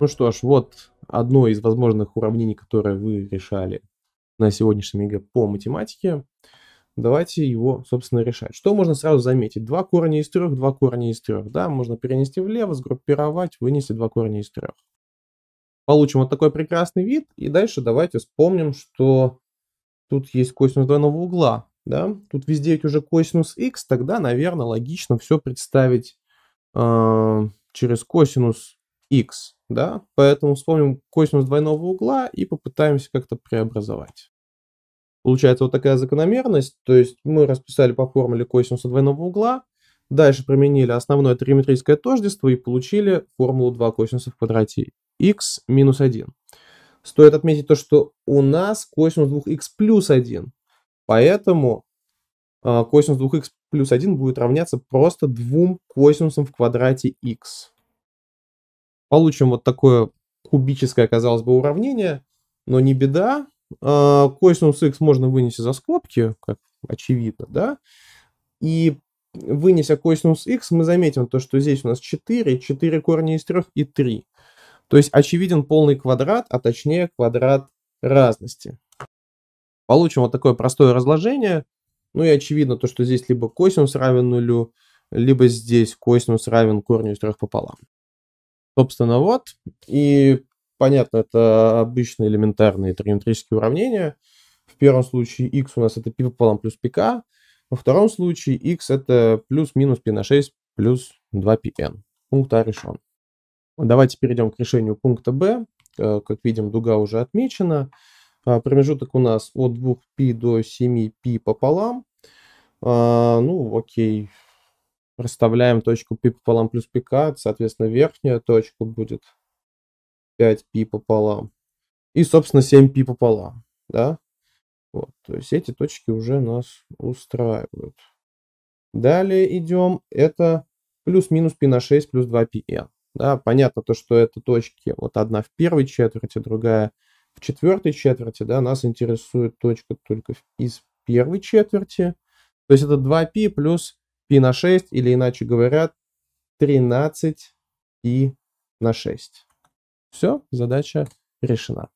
Ну что ж, вот одно из возможных уравнений, которое вы решали на сегодняшнем ЕГЭ по математике. Давайте его, собственно, решать. Что можно сразу заметить? Два корня из трех, два корня из трех. Да, можно перенести влево, сгруппировать, вынести два корня из трех. Получим вот такой прекрасный вид. И дальше давайте вспомним, что тут есть косинус двойного угла. Да? Тут везде ведь уже косинус x, тогда, наверное, логично все представить э, через косинус x да, поэтому вспомним косинус двойного угла и попытаемся как-то преобразовать. Получается вот такая закономерность, то есть мы расписали по формуле косинуса двойного угла, дальше применили основное триметрическое тождество и получили формулу 2 косинуса в квадрате x минус 1. Стоит отметить то, что у нас косинус 2х плюс 1, поэтому а, косинус 2х плюс 1 будет равняться просто двум косинусам в квадрате x. Получим вот такое кубическое, казалось бы, уравнение, но не беда. А, косинус x можно вынести за скобки, как очевидно, да? И вынеся косинус x, мы заметим то, что здесь у нас 4, 4 корня из 3 и 3. То есть очевиден полный квадрат, а точнее квадрат разности. Получим вот такое простое разложение. Ну и очевидно то, что здесь либо косинус равен нулю, либо здесь косинус равен корню из трех пополам. Собственно, вот. И понятно, это обычные элементарные тригонометрические уравнения. В первом случае x у нас это пи пополам плюс пк. Во втором случае x это плюс-минус π на 6 плюс 2πn. Пункт А решен. Давайте перейдем к решению пункта Б. Э, как видим, дуга уже отмечена. А, промежуток у нас от 2π до 7π пополам. А, ну, окей, Расставляем точку π пополам плюс pk, соответственно, верхняя точка будет 5π пополам. И, собственно, 7π пополам, да? Вот, то есть эти точки уже нас устраивают. Далее идем, это плюс-минус π на 6 плюс 2πn. Да, понятно то, что это точки, вот одна в первой четверти, другая в четвертой четверти, да, нас интересует точка только из первой четверти. То есть это 2π плюс Пи на 6, или иначе говоря, 13 и на 6. Все, задача решена.